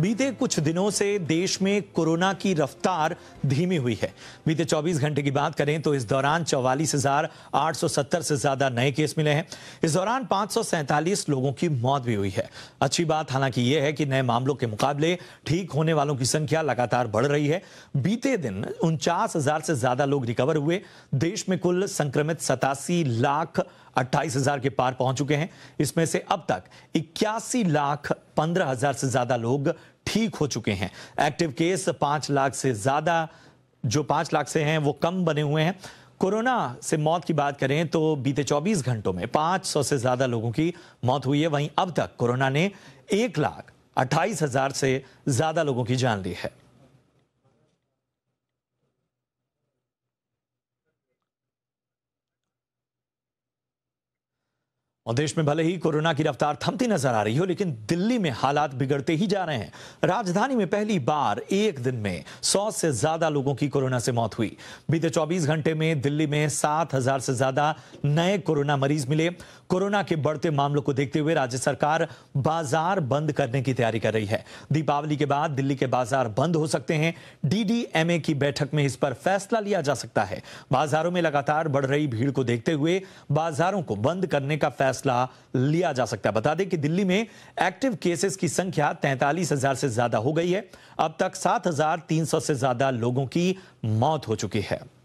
बीते कुछ दिनों से देश में कोरोना की रफ्तार धीमी हुई है बीते 24 घंटे की बात करें तो इस दौरान चौवालीस हजार से ज्यादा नए केस मिले हैं इस दौरान पाँच लोगों की मौत भी हुई है अच्छी बात हालांकि यह है कि नए मामलों के मुकाबले ठीक होने वालों की संख्या लगातार बढ़ रही है बीते दिन उनचास से ज्यादा लोग रिकवर हुए देश में कुल संक्रमित सतासी लाख अट्ठाईस हजार के पार पहुंच चुके हैं इसमें से अब तक इक्यासी लाख पंद्रह हजार से ज्यादा लोग ठीक हो चुके हैं एक्टिव केस पांच लाख से ज्यादा जो पांच लाख से हैं वो कम बने हुए हैं कोरोना से मौत की बात करें तो बीते 24 घंटों में 500 से ज्यादा लोगों की मौत हुई है वहीं अब तक कोरोना ने एक लाख अट्ठाईस हजार से ज्यादा लोगों की जान ली है और देश में भले ही कोरोना की रफ्तार थमती नजर आ रही हो लेकिन दिल्ली में हालात बिगड़ते ही जा रहे हैं राजधानी में पहली बार एक दिन में 100 से ज्यादा लोगों की कोरोना से मौत हुई बीते 24 घंटे में दिल्ली में 7000 से ज्यादा नए कोरोना मरीज मिले कोरोना के बढ़ते मामलों को देखते हुए राज्य सरकार बाजार बंद करने की तैयारी कर रही है दीपावली के बाद दिल्ली के बाजार बंद हो सकते हैं डीडीएमए की बैठक में इस पर फैसला लिया जा सकता है बाजारों में लगातार बढ़ रही भीड़ को देखते हुए बाजारों को बंद करने का फैसला फैसला लिया जा सकता है बता दें कि दिल्ली में एक्टिव केसेस की संख्या तैंतालीस हजार से ज्यादा हो गई है अब तक सात हजार तीन सौ से ज्यादा लोगों की मौत हो चुकी है